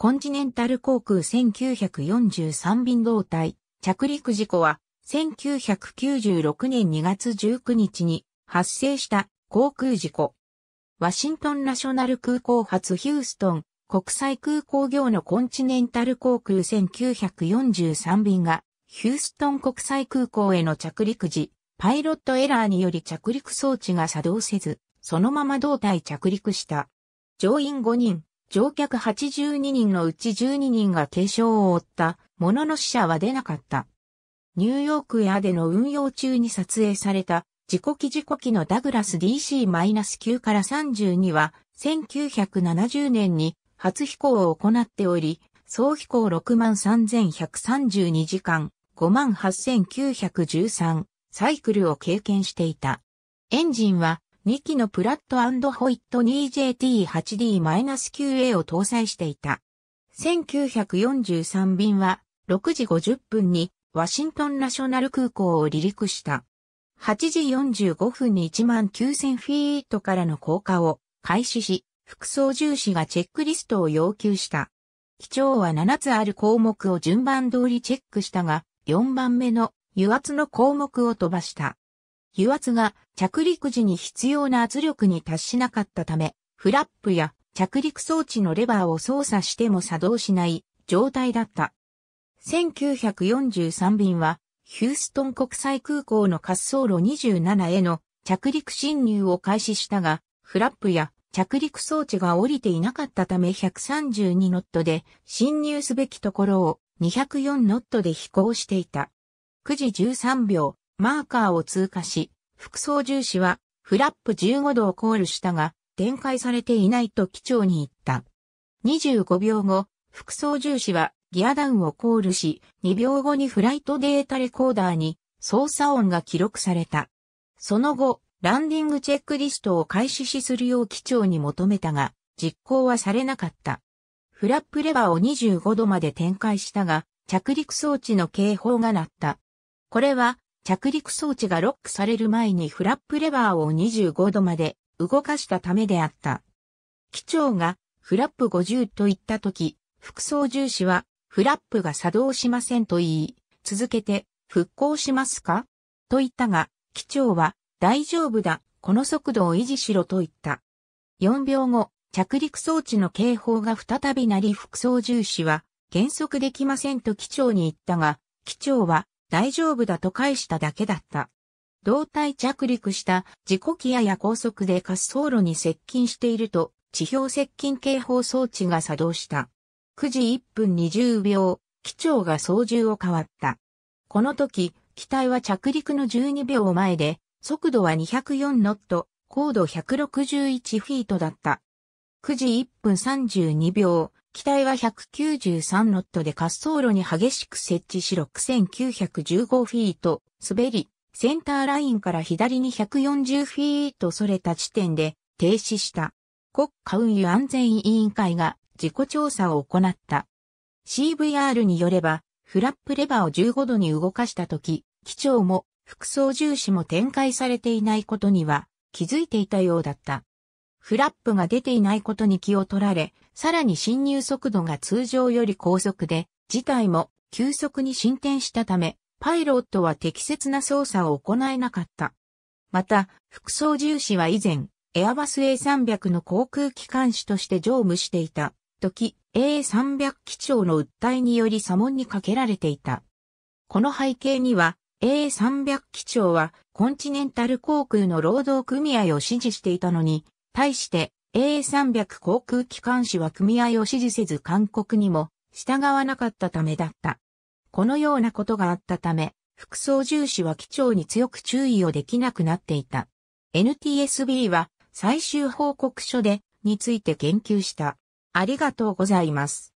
コンチネンタル航空1943便胴体着陸事故は1996年2月19日に発生した航空事故。ワシントンナショナル空港発ヒューストン国際空港業のコンチネンタル航空1943便がヒューストン国際空港への着陸時、パイロットエラーにより着陸装置が作動せず、そのまま胴体着陸した。乗員5人、乗客82人のうち12人が軽傷を負ったものの死者は出なかった。ニューヨークやでの運用中に撮影された自己機事故機のダグラス DC-9 から32は1970年に初飛行を行っており、総飛行63,132時間、58,913サイクルを経験していた。エンジンは2機のプラットホイット 2JT8D-9A を搭載していた。1943便は6時50分にワシントンナショナル空港を離陸した。8時45分に1万9000フィートからの降下を開始し、副操縦士がチェックリストを要求した。機長は7つある項目を順番通りチェックしたが、4番目の油圧の項目を飛ばした。油圧が着陸時に必要な圧力に達しなかったため、フラップや着陸装置のレバーを操作しても作動しない状態だった。1943便は、ヒューストン国際空港の滑走路27への着陸侵入を開始したが、フラップや着陸装置が降りていなかったため132ノットで侵入すべきところを204ノットで飛行していた。9時13秒、マーカーを通過し、副操縦士はフラップ15度をコールしたが、展開されていないと機長に言った。25秒後、副操縦士はギアダウンをコールし、2秒後にフライトデータレコーダーに操作音が記録された。その後、ランディングチェックリストを開始しするよう機長に求めたが、実行はされなかった。フラップレバーを25度まで展開したが、着陸装置の警報が鳴った。これは着陸装置がロックされる前にフラップレバーを25度まで動かしたためであった。機長がフラップ50と言った時、副操縦士はフラップが作動しませんと言い、続けて復興しますかと言ったが、機長は大丈夫だ、この速度を維持しろと言った。4秒後、着陸装置の警報が再び鳴り副操縦士は減速できませんと機長に言ったが、機長は大丈夫だと返しただけだった。胴体着陸した自己機やや高速で滑走路に接近していると地表接近警報装置が作動した。9時1分20秒、機長が操縦を変わった。この時、機体は着陸の12秒前で、速度は204ノット、高度161フィートだった。9時1分32秒、機体は193ノットで滑走路に激しく設置し6915フィート滑り、センターラインから左に140フィート逸れた地点で停止した。国家運輸安全委員会が事故調査を行った。CVR によれば、フラップレバーを15度に動かしたとき、機長も、副操縦士も展開されていないことには気づいていたようだった。フラップが出ていないことに気を取られ、さらに侵入速度が通常より高速で、事態も急速に進展したため、パイロットは適切な操作を行えなかった。また、副操縦士は以前、エアバス A300 の航空機関士として乗務していた時、A300 機長の訴えにより左門にかけられていた。この背景には、A300 機長はコンチネンタル航空の労働組合を支持していたのに、対して A300 航空機関士は組合を支持せず勧告にも従わなかったためだった。このようなことがあったため、副操縦士は機長に強く注意をできなくなっていた。NTSB は最終報告書でについて言及した。ありがとうございます。